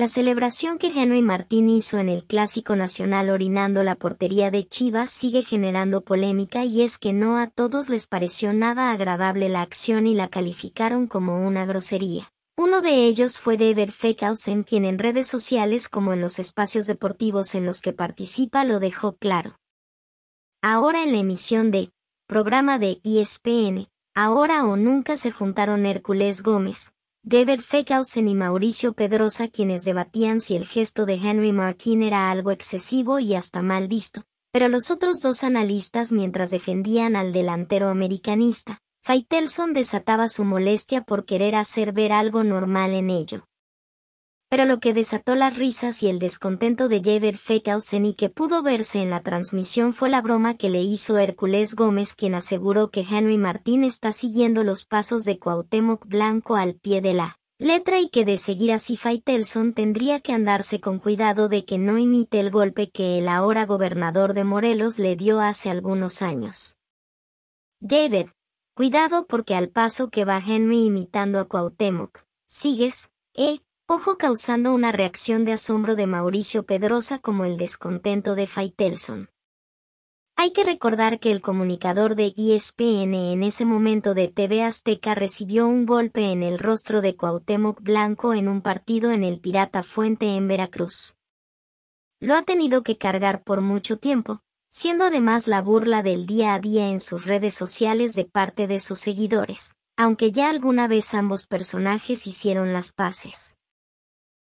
La celebración que Henry Martín hizo en el Clásico Nacional orinando la portería de Chivas sigue generando polémica y es que no a todos les pareció nada agradable la acción y la calificaron como una grosería. Uno de ellos fue David Feckhausen quien en redes sociales como en los espacios deportivos en los que participa lo dejó claro. Ahora en la emisión de programa de ESPN, Ahora o nunca se juntaron Hércules Gómez, David Feckhausen y Mauricio Pedrosa quienes debatían si el gesto de Henry Martin era algo excesivo y hasta mal visto, pero los otros dos analistas mientras defendían al delantero americanista, Faitelson desataba su molestia por querer hacer ver algo normal en ello pero lo que desató las risas y el descontento de Jever Fekhausen y que pudo verse en la transmisión fue la broma que le hizo Hércules Gómez quien aseguró que Henry Martín está siguiendo los pasos de Cuauhtémoc Blanco al pie de la letra y que de seguir así Faitelson tendría que andarse con cuidado de que no imite el golpe que el ahora gobernador de Morelos le dio hace algunos años. David, cuidado porque al paso que va Henry imitando a Cuauhtémoc, sigues, eh, ojo causando una reacción de asombro de Mauricio Pedrosa como el descontento de Faitelson. Hay que recordar que el comunicador de ESPN en ese momento de TV Azteca recibió un golpe en el rostro de Cuauhtémoc Blanco en un partido en el Pirata Fuente en Veracruz. Lo ha tenido que cargar por mucho tiempo, siendo además la burla del día a día en sus redes sociales de parte de sus seguidores, aunque ya alguna vez ambos personajes hicieron las paces.